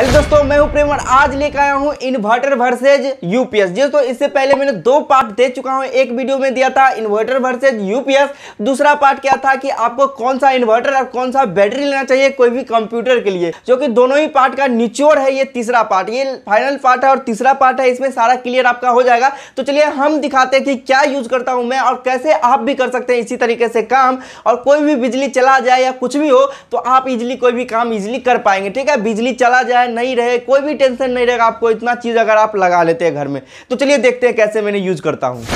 hello दोस्तों मैं हूं प्रेम आज लेकर आया हूं इन्वर्टर वर्सेज यूपीएस दोस्तों इससे पहले मैंने दो पार्ट दे चुका हूं एक वीडियो में दिया था इन्वर्टर वर्सेज यूपीएस दूसरा पार्ट क्या था कि आपको कौन सा इन्वर्टर और कौन सा बैटरी लेना चाहिए कोई भी कंप्यूटर के लिए जो कि दोनों ही पार्ट का निचोड़ है ये तीसरा पार्ट ये फाइनल पार्ट है और तीसरा पार्ट है इसमें सारा क्लियर आपका हो जाएगा तो चलिए हम दिखाते हैं कि क्या यूज करता हूँ मैं और कैसे आप भी कर सकते हैं इसी तरीके से काम और कोई भी बिजली चला जाए या कुछ भी हो तो आप इजिली कोई भी काम इजिली कर पाएंगे ठीक है बिजली चला जाए टेंशन नहीं रहे कोई भी टेंशन नहीं रहेगा आपको इतना चीज़ अगर आप लगा लेते हैं घर में तो चलिए देखते हैं कैसे मैंने यूज़ करता हूँ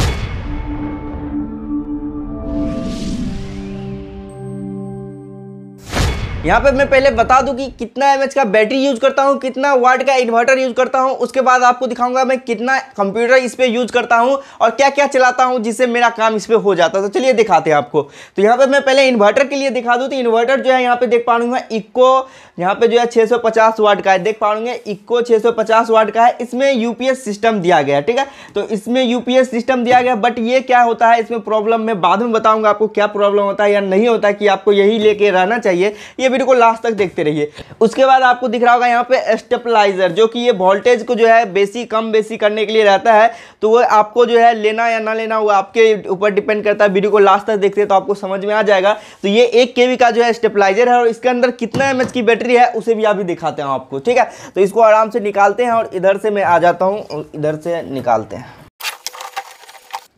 यहाँ पे मैं पहले बता दूं कि कितना एम का बैटरी यूज करता हूँ कितना वाट का इन्वर्टर यूज करता हूँ उसके बाद आपको दिखाऊंगा मैं कितना कंप्यूटर इस पर यूज करता हूँ और क्या क्या चलाता हूँ जिससे मेरा काम इस पर हो जाता है तो चलिए दिखाते हैं आपको तो यहाँ पर मैं पहले इन्वर्टर के लिए दिखा दूँ तो इन्वर्टर जो है यहाँ पे देख पाऊंगा इक्को यहाँ पे जो है 650 वाट का है देख पाऊंगे इक्को 650 वाट का है इसमें यूपीएस सिस्टम दिया गया ठीक है तो इसमें यूपीएस सिस्टम दिया गया बट ये क्या होता है इसमें प्रॉब्लम मैं बाद में बताऊंगा आपको क्या प्रॉब्लम होता है या नहीं होता है कि आपको यही लेके रहना चाहिए ये वीडियो को लास्ट तक देखते रहिए उसके बाद आपको दिख रहा होगा यहाँ पे स्टेपलाइजर जो कि ये वोल्टेज को जो है बेसी कम बेसी करने के लिए रहता है तो वो आपको जो है लेना या ना लेना वो आपके ऊपर डिपेंड करता है वीडियो को लास्ट तक देखते हैं तो आपको समझ में आ जाएगा तो ये एक के का जो है स्टेपलाइजर है और इसके अंदर कितना एम की बैटरी है उसे भी अभी दिखाते हैं आपको ठीक है तो इसको आराम से निकालते हैं और इधर से मैं आ जाता हूँ इधर से निकालते हैं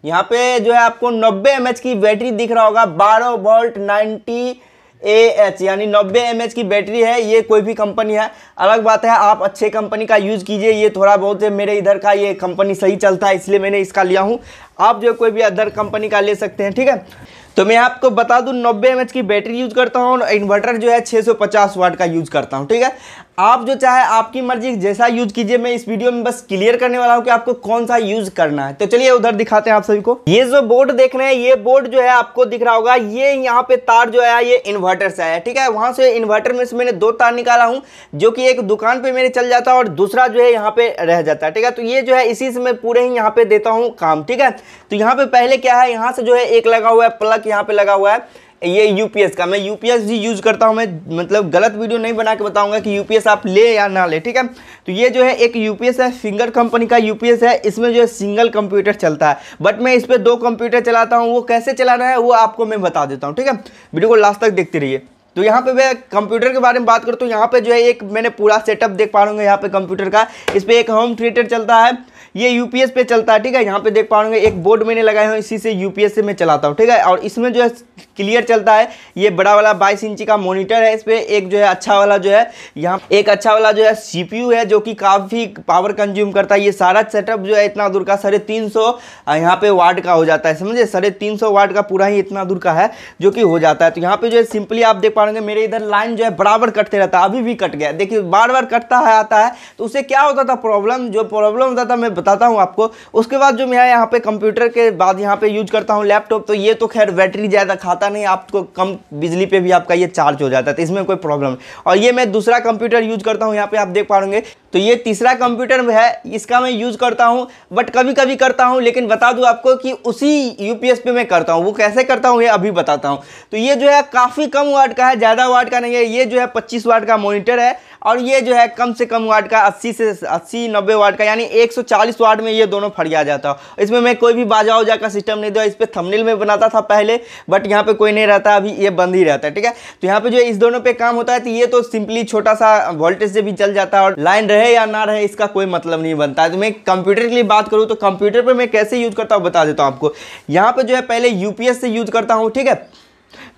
यहाँ पे जो है आपको 90 एम की बैटरी दिख रहा होगा 12 वोल्ट ए एच यानी 90 एम की बैटरी है ये कोई भी कंपनी है अलग बात है आप अच्छे कंपनी का यूज़ कीजिए ये थोड़ा बहुत मेरे इधर का ये कंपनी सही चलता है इसलिए मैंने इसका लिया हूँ आप जो कोई भी अदर कंपनी का ले सकते हैं ठीक है तो मैं आपको बता दूं 90 एम की बैटरी यूज़ करता हूँ और इन्वर्टर जो है 650 वाट का यूज़ करता हूँ ठीक है आप जो चाहे आपकी मर्जी जैसा यूज कीजिए मैं इस वीडियो में बस क्लियर करने वाला हूँ कि आपको कौन सा यूज करना है तो चलिए उधर दिखाते हैं आप सभी को ये जो बोर्ड देख रहे हैं ये बोर्ड जो है आपको दिख रहा होगा ये यहाँ पे तार जो है ये इन्वर्टर से आया ठीक है वहां से इन्वर्टर में से मैंने दो तार निकाला हूँ जो की एक दुकान पे मेरे चल जाता है और दूसरा जो है यहाँ पे रह जाता है ठीक है तो ये जो है इसी से मैं पूरे ही यहाँ पे देता हूँ काम ठीक है तो यहाँ पे पहले क्या है यहाँ से जो है एक लगा हुआ है प्लग यहाँ पे लगा हुआ है ये यूपीएस का मैं यूपीएस जी यूज़ करता हूँ मैं मतलब गलत वीडियो नहीं बना के बताऊंगा कि यूपीएस आप ले या ना ले ठीक है तो ये जो है एक यूपीएस है सिंगल कंपनी का यूपीएस है इसमें जो है सिंगल कंप्यूटर चलता है बट मैं इस पर दो कंप्यूटर चलाता हूँ वो कैसे चलाना है वो आपको मैं बता देता हूँ ठीक है वीडियो को लास्ट तक देखते रहिए तो यहाँ पे मैं कंप्यूटर के बारे में बात करूँ तो यहाँ पे जो है एक मैंने पूरा सेटअप देख पा रहा यहाँ पे कंप्यूटर का इस पर एक होम थिएटर चलता है ये यूपीएस पे चलता है ठीक है यहाँ पे देख पा एक बोर्ड मैंने लगाए हूँ इसी से यूपीएस से मैं चलाता हूँ ठीक है और इसमें जो है क्लियर चलता है ये बड़ा वाला बाईस इंची का मोनिटर है इस पर एक जो है अच्छा वाला जो है यहाँ एक अच्छा वाला जो है सीपीयू है जो कि काफ़ी पावर कंज्यूम करता है ये सारा सेटअप जो है इतना दूर का साढ़े तीन सौ यहाँ पे वाट का हो जाता है समझे साढ़े तीन सौ वाट का पूरा ही इतना दूर का है जो कि हो जाता है तो यहाँ पे जो है सिंपली आप देख पा पाएंगे मेरे इधर लाइन जो है बराबर कटते रहता है अभी भी कट गया देखिए बार बार कटता है आता है तो उसे क्या होता था प्रॉब्लम जो प्रॉब्लम होता था मैं बताता हूँ आपको उसके बाद जो मैं यहाँ पे कंप्यूटर के बाद यहाँ पे यूज करता हूँ लैपटॉप तो ये तो खैर बैटरी ज़्यादा खाता नहीं आपको कम बिजली पर भी आपका ये चार्ज हो जाता है तो इसमें कोई प्रॉब्लम और ये मैं दूसरा कंप्यूटर यूज करता हूँ यहाँ पर आप देख पाएंगे तो ये तीसरा कंप्यूटर है इसका मैं यूज़ करता हूँ बट कभी कभी करता हूँ लेकिन बता दूँ आपको कि उसी यू पे मैं करता हूँ वो कैसे करता हूँ ये अभी बताता हूँ तो ये जो है काफ़ी कम वाट का है ज़्यादा वाट का नहीं है ये जो है पच्चीस वाट का मोनिटर है और ये जो है कम से कम वाट का 80 से 80 90 वाट का यानी 140 वाट में ये दोनों गया जाता है इसमें मैं कोई भी बाजा उजा का सिस्टम नहीं दिया इस पर थमनिल में बनाता था पहले बट यहाँ पे कोई नहीं रहता अभी ये बंद ही रहता है ठीक है तो यहाँ पे जो इस दोनों पे काम होता है तो ये तो सिंपली छोटा सा वोल्टेज से भी चल जाता है और लाइन रहे या ना रहे इसका कोई मतलब नहीं बनता है तो मैं कंप्यूटर के लिए बात करूँ तो कंप्यूटर पर मैं कैसे यूज करता हूँ बता देता हूँ आपको यहाँ पर जो है पहले यूपीएस से यूज करता हूँ ठीक है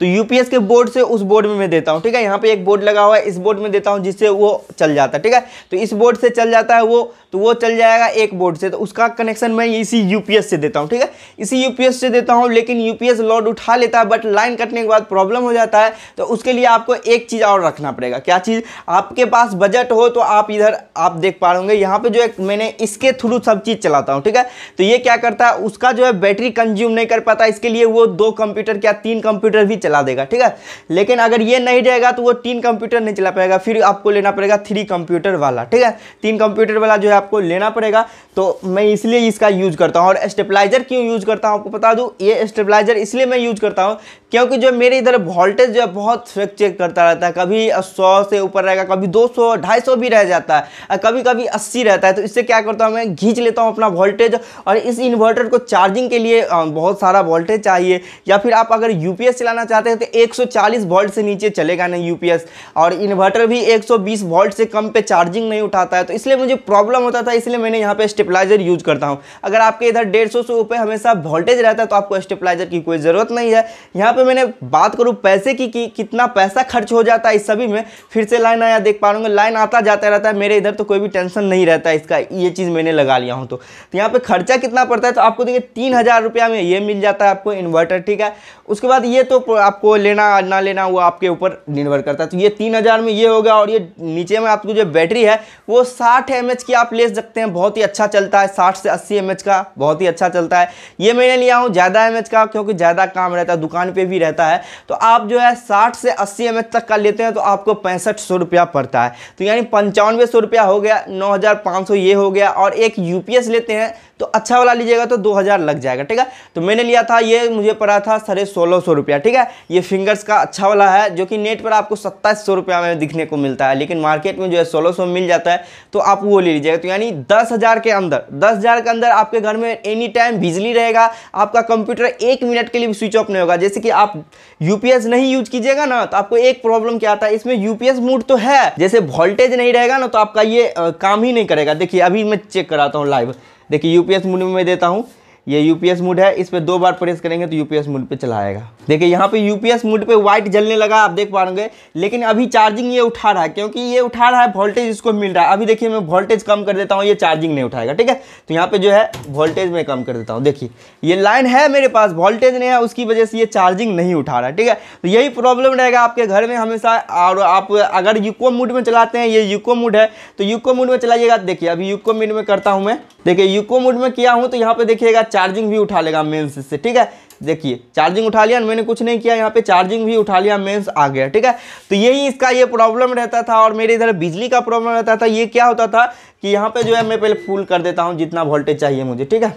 तो यूपीएस के बोर्ड से उस बोर्ड में मैं देता हूँ ठीक है यहाँ पे एक बोर्ड लगा हुआ है इस बोर्ड में देता हूँ जिससे वो चल जाता है ठीक है तो इस बोर्ड से चल जाता है वो तो वो चल जाएगा एक बोर्ड से तो उसका कनेक्शन मैं इसी यूपीएस से देता हूँ ठीक है इसी यूपीएस से देता हूँ लेकिन यूपीएस लॉड उठा लेता है बट लाइन कटने के बाद प्रॉब्लम हो जाता है तो उसके लिए आपको एक चीज़ और रखना पड़ेगा क्या चीज़ आपके पास बजट हो तो आप इधर आप देख पा रहे यहाँ पर जो एक मैंने इसके थ्रू सब चीज़ चलाता हूँ ठीक है तो ये क्या करता है उसका जो है बैटरी कंज्यूम नहीं कर पाता इसके लिए वो दो कंप्यूटर क्या तीन कंप्यूटर भी चला देगा ठीक है लेकिन अगर ये नहीं रहेगा तो वो तीन कंप्यूटर नहीं चला पाएगा फिर आपको लेना पड़ेगा थ्री कंप्यूटर वाला ठीक है तीन कंप्यूटर वाला जो है आपको लेना पड़ेगा तो मैं इसलिए इसका यूज करता हूँ और स्टेबिलाईजर क्यों यूज करता हूँ आपको बता दूँ ये स्टेबिलाईजर इसलिए मैं यूज करता हूँ क्योंकि जो मेरे इधर वोल्टेज जो है बहुत चेक करता रहता है कभी सौ से ऊपर रहेगा कभी दो सौ ढाई सौ भी रह जाता है कभी कभी अस्सी रहता है तो इससे क्या करता हूँ मैं घींच लेता हूँ अपना वोल्टेज और इस इन्वर्टर को चार्जिंग के लिए बहुत सारा वोल्टेज चाहिए या फिर आप अगर यू चलाना चाहते हैं तो एक वोल्ट से नीचे चलेगा नहीं यू और इन्वर्टर भी एक वोल्ट से कम पे चार्जिंग नहीं उठाता है तो इसलिए मुझे प्रॉब्लम होता था इसलिए मैंने यहाँ पर स्टेपलाइजर यूज करता हूँ अगर आपके इधर डेढ़ सौ से ऊपर हमेशा वोल्टेज रहता है तो आपको स्टेपलाइजर की कोई ज़रूरत नहीं है यहाँ पे मैंने बात करूँ पैसे की कि कितना पैसा खर्च हो जाता है इस सभी में फिर से लाइन आया देख पा रहा लाइन आता जाता रहता है मेरे इधर तो कोई भी टेंशन नहीं रहता है इसका ये चीज़ मैंने लगा लिया हूँ तो, तो यहाँ पर खर्चा कितना पड़ता है तो आपको देखिए तीन हज़ार रुपया में ये मिल जाता है आपको इन्वर्टर ठीक है उसके बाद ये तो आपको लेना ना लेना वो आपके ऊपर निर्भर करता है तो ये तीन में ये होगा और ये नीचे में आपको जो बैटरी है वो साठ एम की आप ले सकते हैं बहुत ही अच्छा चलता है साठ से अस्सी एम का बहुत ही अच्छा चलता है ये मैंने लिया हूँ ज़्यादा एम का क्योंकि ज़्यादा काम रहता है दुकान पर भी रहता है तो आप जो है साठ से अस्सी एम तक का लेते हैं तो आपको पैंसठ सौ रुपया पड़ता है तो यानी पंचानवे सौ रुपया हो गया नौ हज़ार पाँच सौ ये हो गया और एक यूपीएस लेते हैं तो अच्छा वाला लीजिएगा तो दो हज़ार लग जाएगा ठीक है तो मैंने लिया था ये मुझे पड़ा था साढ़े सोलह सौ रुपया ठीक है ये फिंगर्स का अच्छा वाला है जो कि नेट पर आपको सत्ताईस सौ रुपया में दिखने को मिलता है लेकिन मार्केट में जो है सोलह सौ मिल जाता है तो आप वो ले लीजिएगा तो यानी दस हज़ार के अंदर दस हज़ार के अंदर आपके घर में एनी टाइम बिजली रहेगा आपका कंप्यूटर एक मिनट के लिए भी स्विच ऑफ नहीं होगा जैसे कि आप यूपीएस नहीं यूज कीजिएगा ना तो आपको एक प्रॉब्लम क्या आता है इसमें यूपीएस मूड तो है जैसे वोल्टेज नहीं रहेगा ना तो आपका ये काम ही नहीं करेगा देखिए अभी मैं चेक कराता हूँ लाइव देखिए यूपीएस मूड में मैं देता हूँ ये यूपीएस मूड है इस पर दो बार प्रेस करेंगे तो यूपीएस मूड पे चला आएगा देखिए यहाँ पे यूपीएस मूड पे व्हाइट जलने लगा आप देख रहे लेकिन अभी चार्जिंग ये उठा रहा है क्योंकि ये उठा रहा है वोल्टेज इसको मिल रहा है अभी देखिए मैं वोल्टेज कम कर देता हूँ ये चार्जिंग नहीं उठाएगा ठीक है तो यहाँ पे जो है वोल्टेज में कम कर देता हूँ देखिए ये लाइन है मेरे पास वोल्टेज नहीं है उसकी वजह से ये चार्जिंग नहीं उठा रहा है ठीक है तो यही प्रॉब्लम रहेगा आपके घर में हमेशा और आप अगर यूको मूड में चलाते हैं ये यूको मूड है तो यूको मूड में चलाइएगा देखिए अभी यूको मूड में करता हूँ मैं देखिए यूको मोड में किया हूँ तो यहाँ पे देखिएगा चार्जिंग भी उठा लेगा मेन्स से ठीक है देखिए चार्जिंग उठा लिया मैंने कुछ नहीं किया यहाँ पे चार्जिंग भी उठा लिया मेंस आ गया ठीक है तो यही इसका ये प्रॉब्लम रहता था और मेरे इधर बिजली का प्रॉब्लम रहता था ये क्या होता था कि यहाँ पे जो है मैं पहले फुल कर देता हूँ जितना वोल्टेज चाहिए मुझे ठीक है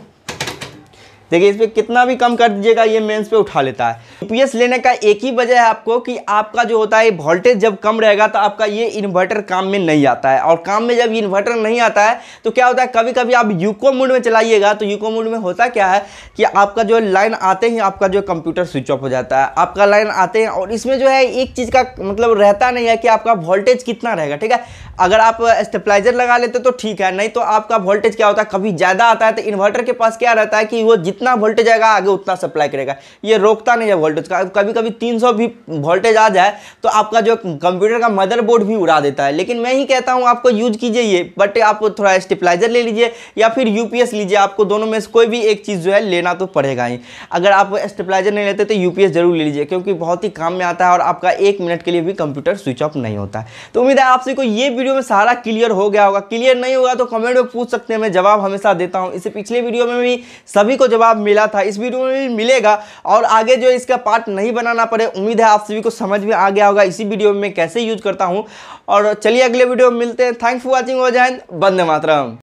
देखिए इस पर कितना भी कम कर दीजिएगा ये मेंस पे उठा लेता है यूपीएस लेने का एक ही वजह है आपको कि आपका जो होता है वोल्टेज जब कम रहेगा तो आपका ये इन्वर्टर काम में नहीं आता है और काम में जब इन्वर्टर नहीं आता है तो क्या होता है कभी कभी आप यूको मोड में चलाइएगा तो यूको मोड में होता क्या है कि आपका जो लाइन आते ही आपका जो कंप्यूटर स्विच ऑफ हो जाता है आपका लाइन आते हैं और इसमें जो है एक चीज़ का मतलब रहता नहीं है कि आपका वोल्टेज कितना रहेगा ठीक है अगर आप स्टेपलाइजर लगा लेते तो ठीक है नहीं तो आपका वोल्टेज क्या होता है कभी ज़्यादा आता है तो इन्वर्टर के पास क्या रहता है कि वो जितना जितना वोल्टेज आएगा आगे उतना सप्लाई करेगा ये रोकता नहीं है वोल्टेज का कभी कभी 300 भी वोल्टेज आ जाए तो आपका जो कंप्यूटर का मदरबोर्ड भी उड़ा देता है लेकिन मैं ही कहता हूँ आपको यूज कीजिए ये बट आप थोड़ा स्टेपलाइजर ले लीजिए या फिर यूपीएस लीजिए आपको दोनों में से कोई भी एक चीज़ जो है लेना तो पड़ेगा ही अगर आप स्टेपलाइजर नहीं लेते तो यूपीएस जरूर ले लीजिए क्योंकि बहुत ही काम में आता है और आपका एक मिनट के लिए भी कंप्यूटर स्विच ऑफ नहीं होता है तो उम्मीद है आपसे को ये वीडियो में सारा क्लियर हो गया होगा क्लियर नहीं होगा तो कमेंट में पूछ सकते हैं मैं जवाब हमेशा देता हूँ इससे पिछले वीडियो में भी सभी को जवाब जवाब मिला था इस वीडियो में भी मिलेगा और आगे जो इसका पार्ट नहीं बनाना पड़े उम्मीद है आप सभी को समझ में आ गया होगा इसी वीडियो में कैसे यूज करता हूँ और चलिए अगले वीडियो में मिलते हैं थैंक्स फॉर वॉचिंग वो जैन बंदे मातरम